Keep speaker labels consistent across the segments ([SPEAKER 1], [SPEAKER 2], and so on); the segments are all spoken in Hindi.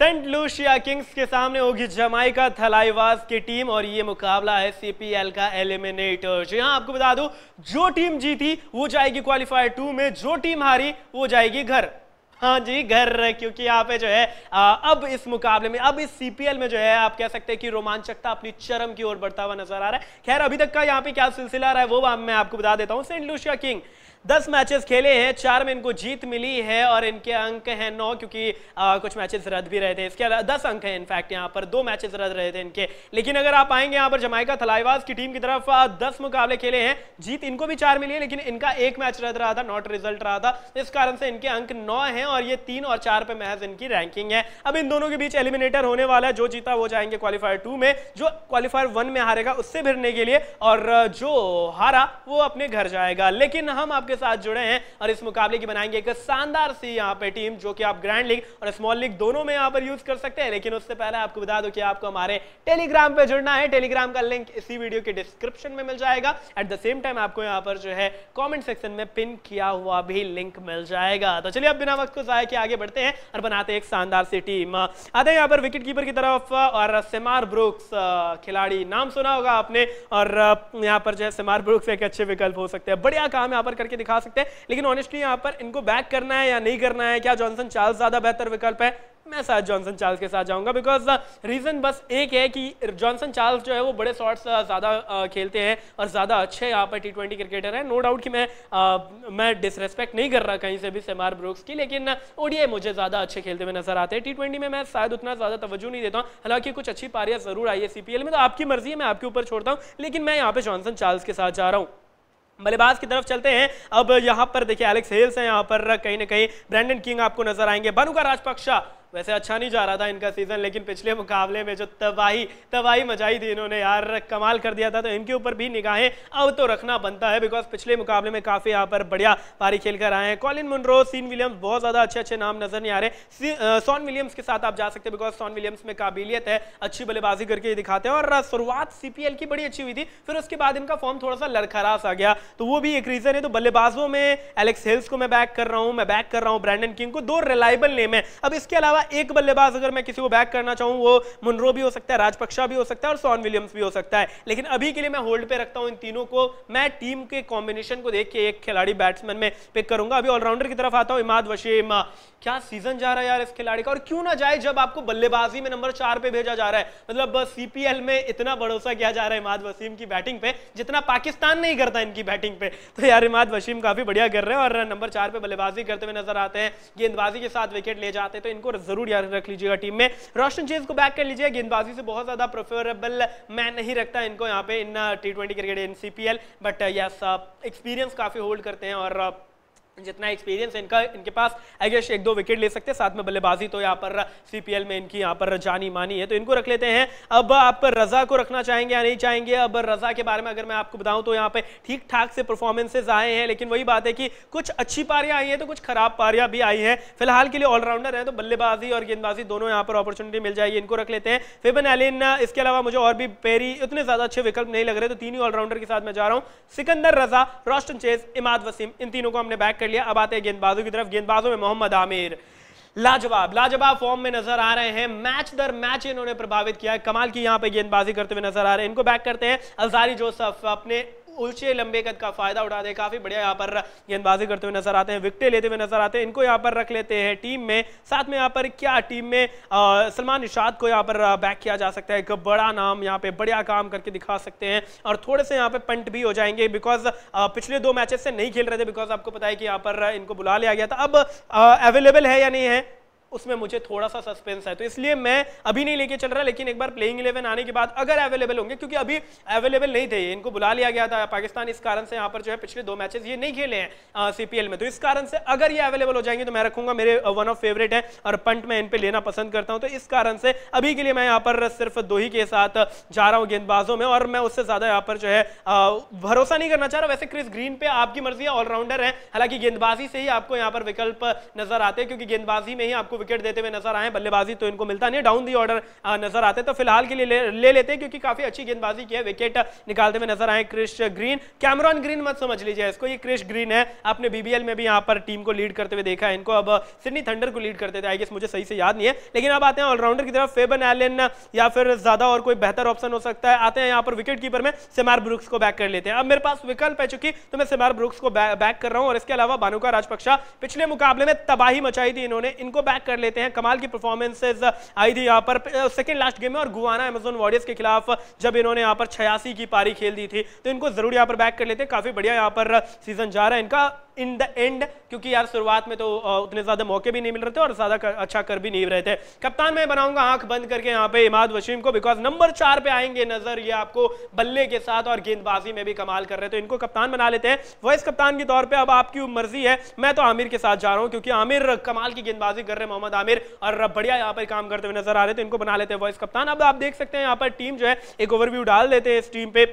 [SPEAKER 1] सेंट लूशिया किंग्स के सामने होगी जमाइका थलाईवास की टीम और ये मुकाबला है सीपीएल का एलिमिनेटर यहां आपको बता दूं जो टीम जीती वो जाएगी क्वालिफायर टू में जो टीम हारी वो जाएगी घर हाँ जी घर क्योंकि यहाँ पे जो है आ, अब इस मुकाबले में अब इस सीपीएल में जो है आप कह सकते हैं कि रोमांचकता अपनी चरम की ओर बढ़ता हुआ नजर आ रहा है खैर अभी तक का यहाँ पे क्या सिलसिला रहा है वो मैं आपको बता देता हूँ सेंट लूशिया किंग दस मैचेस खेले हैं चार में इनको जीत मिली है और इनके अंक हैं नौ क्योंकि आ, कुछ मैचेस रद्द भी रहे थे इसके अलावा दस अंक हैं इनफैक्ट यहाँ पर दो मैचेस रद्द रहे थे इनके लेकिन अगर आप आएंगे यहाँ पर जमाइका थलाईवास की टीम की तरफ दस मुकाबले खेले हैं जीत इनको भी चार मिली है लेकिन इनका एक मैच रद्द रहा था नॉट रिजल्ट रहा था इस कारण से इनके अंक नौ है और ये तीन और चार पे महज इनकी रैंकिंग है अब इन दोनों के बीच एलिमिनेटर होने वाला है जो जीता वो जाएंगे क्वालिफायर टू में जो क्वालिफायर वन में हारेगा उससे भिड़ने के लिए और जो हारा वो अपने घर जाएगा लेकिन हम आप आपके साथ जुड़े हैं और इस मुकाबले की बनाएंगे एक शानदार सी यहाँ पे टीम जो कि आप ग्रैंड लीग और स्मॉल लीग दोनों में यहाँ पर यूज कर सकते हैं लेकिन उससे पहले आपको बता दो कि आपको हमारे टेलीग्राम पे जुड़ना है टेलीग्राम का लिंक इसी वीडियो के डिस्क्रिप्शन में मिल जाएगा एट द सेम टाइम आपको यहाँ पर जो है कॉमेंट सेक्शन में पिन किया हुआ भी लिंक मिल जाएगा तो चलिए अब बिना वक्त को जाए कि आगे बढ़ते हैं और बनाते हैं एक शानदार सी टीम आते हैं यहाँ पर विकेट कीपर की तरफ और सेमार ब्रुक्स खिलाड़ी नाम सुना होगा आपने और यहाँ पर जो है सेमार ब्रुक्स एक अच्छे विकल्प हो सकते हैं बढ़िया काम यहाँ पर करके दिखा सकते हैं लेकिन ऑनेस्टली यहाँ पर इनको बैक करना है या नहीं करना है क्या जॉनसन चार्ल्स ज़्यादा बेहतर विकल्प है मैं साथ जॉनसन चार्ल्स के साथ जाऊंगा बिकॉज रीज़न uh, बस एक है कि जॉनसन चार्ल्स जो है वो बड़े शॉर्ट्स uh, ज़्यादा uh, खेलते हैं और ज़्यादा अच्छे यहाँ पर टी ट्वेंटी क्रिकेटर हैं नो डाउट कि मैं आ, मैं डिसरेस्पेक्ट नहीं कर रहा कहीं से भी सेमार ब्रुक्स की लेकिन ओडीआई मुझे ज़्यादा अच्छे खेलते हुए नजर आते हैं टी में मैं शायद उतना ज़्यादा तवज्जो नहीं देता हूँ हालांकि कुछ अच्छी पारियां ज़रूर आई है सीपीएल में तो आपकी मर्जी है मैं आपके ऊपर छोड़ता हूँ लेकिन मैं यहाँ पे जॉनसन चार्ल्स के साथ जा रहा हूँ बल्लेबाज की तरफ चलते हैं अब यहां पर देखिए एलेक्स हेल्स हैं यहां पर कहीं ना कहीं ब्रैंडन किंग आपको नजर आएंगे बनुका राजपक्षा वैसे अच्छा नहीं जा रहा था इनका सीज़न लेकिन पिछले मुकाबले में जो तबाही तबाही मचाई थी इन्होंने यार कमाल कर दिया था तो इनके ऊपर भी निगाहें अब तो रखना बनता है बिकॉज पिछले मुकाबले में काफ़ी यहाँ पर बढ़िया पारी खेल कर आए हैं कॉलिन मुनरो सीन विलियम्स बहुत ज़्यादा अच्छे अच्छे नाम नजर नहीं आ रहे सॉन विलियम्स के साथ आप जा सकते हैं बिकॉज सॉन विलियम्स में काबिलियत है अच्छी बल्लेबाजी करके दिखाते हैं और शुरुआत सी की बड़ी अच्छी हुई थी फिर उसके बाद इनका फॉर्म थोड़ा सा लड़खरास आ गया तो वो भी एक रीज़न है तो बल्लेबाजों में एलेक्स हिल्स को मैं बैक कर रहा हूँ मैं बैक कर रहा हूँ ब्रैंडन किंग को दो रिलायबल नेम है अब इसके अलावा अलावा एक बल्लेबाज अगर मैं किसी को बैक करना चाहूं वो मुनरो भी हो सकता है राजपक्षा भी हो सकता है और सोन विलियम्स भी हो सकता है लेकिन अभी के लिए मैं होल्ड पे रखता हूं इन तीनों को मैं टीम के कॉम्बिनेशन को देख के एक खिलाड़ी बैट्समैन में पिक करूंगा अभी ऑलराउंडर की तरफ आता हूं इमाद वशीम क्या सीजन जा रहा है यार इस खिलाड़ी का और क्यों ना जाए जब आपको बल्लेबाजी में नंबर चार पे भेजा जा रहा है मतलब सीपीएल में इतना भरोसा किया जा रहा है इमाद वसीम की बैटिंग पे जितना पाकिस्तान नहीं करता इनकी बैटिंग पे तो यार इमाद वसीम काफी बढ़िया कर रहे हैं और नंबर चार पे बल्लेबाजी करते हुए नजर आते हैं गेंदबाजी के साथ विकेट ले जाते हैं तो इनको जरूर याद रख लीजिएगा टीम में रोशन चेज को बैक कर लीजिए गेंदबाजी से बहुत ज्यादा प्रेफरेबल मैन नहीं रखता इनको यहाँ पे in T cricket in CPL but yes experience काफी होल्ड करते हैं और uh, जितना एक्सपीरियंस इनका इनके पास आई गेस एक दो विकेट ले सकते हैं साथ में बल्लेबाजी तो यहाँ पर सीपीएल में इनकी यहाँ पर जानी मानी है तो इनको रख लेते हैं अब आप रजा को रखना चाहेंगे या नहीं चाहेंगे अब रजा के बारे में अगर मैं आपको बताऊं तो यहाँ पे ठीक ठाक से परफॉर्मेंसेज आए हैं लेकिन वही बात है कि कुछ अच्छी पारियां आई हैं तो कुछ खराब पारियां भी आई हैं फिलहाल के लिए ऑलराउंडर है तो बल्लेबाजी और गेंदबाजी दोनों यहाँ पर अपॉर्चुनिटी मिल जाएगी इनको रख लेते हैं फिबन एलिन इसके अलावा मुझे और भी पेरी इतने ज्यादा अच्छे विकल्प नहीं लग रहे तो तीन ही ऑलराउंडर के साथ मैं जा रहा हूँ सिकंदर रजा रोस्टन चेज इमाद वसीम इन तीनों को हमने बैक कर लिया अब आते हैं गेंदबाजों की तरफ गेंदबाजों में मोहम्मद आमिर लाजवाब लाजवाब फॉर्म में नजर आ रहे हैं मैच दर मैच इन्होंने प्रभावित किया है कमाल की यहां पे गेंदबाजी करते हुए नजर आ रहे हैं इनको बैक करते हैं अलजारी जोसफ अपने ऊंचे लंबे कद का फायदा उठाते हैं काफी बढ़िया यहाँ पर गेंदबाजी करते हुए नजर आते हैं विकटे लेते हुए नजर आते हैं इनको यहाँ पर रख लेते हैं टीम में साथ में यहाँ पर क्या टीम में सलमान निषाद को यहाँ पर बैक किया जा सकता है एक बड़ा नाम यहाँ पे बढ़िया काम करके दिखा सकते हैं और थोड़े से यहाँ पे पंट भी हो जाएंगे बिकॉज पिछले दो मैचेस से नहीं खेल रहे थे बिकॉज आपको पता है कि यहाँ पर इनको बुला लिया गया था अब अवेलेबल है या नहीं है उसमें मुझे थोड़ा सा सस्पेंस है तो इसलिए मैं अभी नहीं लेके चल रहा लेकिन एक बार प्लेइंग इलेवन आने के बाद अगर अवेलेबल होंगे क्योंकि अभी अवेलेबल नहीं थे इनको बुला लिया गया था पाकिस्तान इस कारण से यहाँ पर जो है पिछले दो मैचेस ये नहीं खेले हैं सीपीएल में तो इस कारण से अगर ये अवेलेबल हो जाएंगे तो मैं रखूंगा मेरे वन ऑफ फेवरेट है और पंट मैं इन पर लेना पसंद करता हूँ तो इस कारण से अभी के लिए मैं यहाँ पर सिर्फ दो ही के साथ जा रहा हूँ गेंदबाजों में और मैं उससे ज्यादा यहाँ पर जो है भरोसा नहीं करना चाह रहा वैसे क्रिस ग्रीन पे आपकी मर्जी ऑलराउंडर है हालांकि गेंदबाजी से ही आपको यहाँ पर विकल्प नजर आते हैं क्योंकि गेंदबाजी में ही आपको विकेट देते हुए नजर आए बल्लेबाजी तो इनको मिलता नहीं डाउन दी ऑर्डर नजर आते तो फिलहाल के लिए ले, ले लेते हैं क्योंकि काफी अच्छी गेंदबाजी की है विकेट निकालते हुए नजर आए क्रिश ग्रीन कैमरॉन ग्रीन मत समझ लीजिए इसको ये क्रिश ग्रीन है आपने बीबीएल में भी यहाँ पर टीम को लीड करते हुए देखा है इनको अब सिडनी थंडर को लीड करते थे आई गेस मुझे सही से याद नहीं है लेकिन अब आते हैं ऑलराउंडर की तरफ फेबन एलन या फिर ज्यादा और कोई बेहतर ऑप्शन हो सकता है आते हैं यहाँ पर विकेट कीपर में सिमार ब्रुक्स को बैक कर लेते हैं अब मेरे पास विकल्प है चुकी तो मैं सिमार ब्रुक्स को बैक कर रहा हूँ और इसके अलावा बानुका राजपक्षा पिछले मुकाबले में तबाही मचाई थी इन्होंने इनको बैक कर लेते हैं कमाल की परफॉर्मेंसेज आई थी यहाँ पर सेकेंड लास्ट गेम में और गुआना एमेजोन वॉरियर्स के खिलाफ जब इन्होंने यहाँ पर छियासी की पारी खेल दी थी तो इनको जरूर यहाँ पर बैक कर लेते हैं काफी बढ़िया यहाँ पर सीजन जा रहा है इनका इन द एंड क्योंकि यार शुरुआत में तो उतने ज्यादा मौके भी नहीं मिल रहे थे और ज्यादा कर, अच्छा कर भी नहीं रहे थे कप्तान मैं बनाऊंगा आंख बंद करके यहाँ पे इमाद वशीम को बिकॉज नंबर चार पे आएंगे नजर ये आपको बल्ले के साथ और गेंदबाजी में भी कमाल कर रहे थे तो इनको कप्तान बना लेते हैं वॉइस कप्तान के तौर पर अब आपकी मर्जी है मैं तो आमिर के साथ जा रहा हूँ क्योंकि आमिर कमाल की गेंदबाजी कर रहे हैं मोहम्मद आमिर और बढ़िया यहाँ पर काम करते हुए नजर आ रहे थे तो इनको बना लेते हैं वॉइस कप्तान अब आप देख सकते हैं यहाँ पर टीम जो है एक ओवरव्यू डाल देते हैं इस टीम पे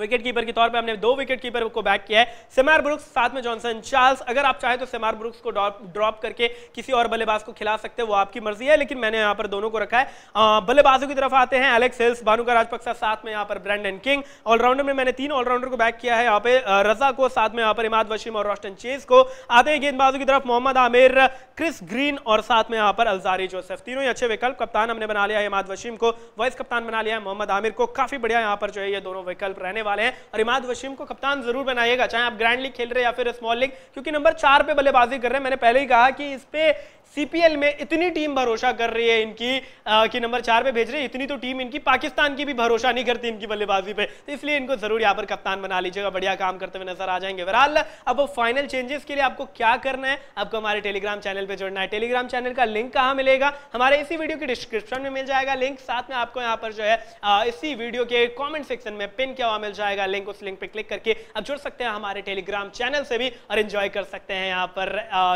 [SPEAKER 1] विकेट कीपर के की तौर पे हमने दो विकेट कीपर को बैक किया है सेमार ब्रुक्स साथ में जॉनसन चार्ल्स अगर आप चाहें तो सेमार ब्रुक्स को ड्रॉप करके किसी और बल्लेबाज को खिला सकते हैं वो आपकी मर्जी है लेकिन मैंने यहाँ पर दोनों को रखा है बल्लेबाजों की तरफ आते हैं एलेक्स हिल्स भानुका राजपक्सा साथ में यहाँ पर ब्रैंडन किंग ऑलराउंडर में मैंने तीन ऑलराउंडर को बैक किया है यहाँ पे रजा को साथ में यहाँ पर इमाद वशीम और रोस्टन चेज को आते हैं गेंदबाजों की तरफ मोहम्मद आमिर क्रिस ग्रीन और साथ में यहाँ पर अलजारी जोसेफ तीनों ही अच्छे विकल्प कप्तान हमने बना लिया है इमाद वशीम को वाइस कप्तान बना लिया है मोहम्मद आमिर को काफी बढ़िया यहाँ पर जो है ये दोनों विकल्प रहने वाले हैं और इमाद वशीम को कप्तान जरूर बनाइएगा चाहे आप ग्रैंड लीग खेल रहे हैं या फिर स्मॉल लीग क्योंकि नंबर चार पे बल्लेबाजी कर रहे हैं मैंने पहले ही कहा कि इस पे सीपीएल में इतनी टीम भरोसा कर रही है इनकी आ, कि नंबर चार पे भेज रही है इतनी तो टीम इनकी पाकिस्तान की भी भरोसा नहीं करती इनकी बल्लेबाजी पे तो इसलिए इनको जरूर यहाँ पर कप्तान बना लीजिएगा बढ़िया काम करते हुए नजर आ जाएंगे बहरहाल अब फाइनल चेंजेस के लिए आपको क्या करना है आपको हमारे टेलीग्राम चैनल पर जुड़ना है टेलीग्राम चैनल का लिंक कहाँ मिलेगा हमारे इसी वीडियो के डिस्क्रिप्शन में मिल जाएगा लिंक साथ में आपको यहाँ पर जो है इसी वीडियो के कॉमेंट सेक्शन में पिन किया हुआ मिल जाएगा लिंक उस लिंक पर क्लिक करके आप जुड़ सकते हैं हमारे टेलीग्राम चैनल से भी और इंजॉय कर सकते हैं यहाँ पर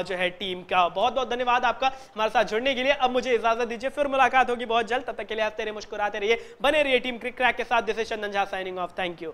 [SPEAKER 1] जो है टीम का बहुत बहुत धन्यवाद धन्यवाद आपका हमारे साथ जुड़ने के लिए अब मुझे इजाजत दीजिए फिर मुलाकात होगी बहुत जल्द तब तक के लिए हंसते रहे मुस्कुराते रहिए बने रहिए टीम क्रिक क्रैक के साथ this is Chandan Jha signing off thank you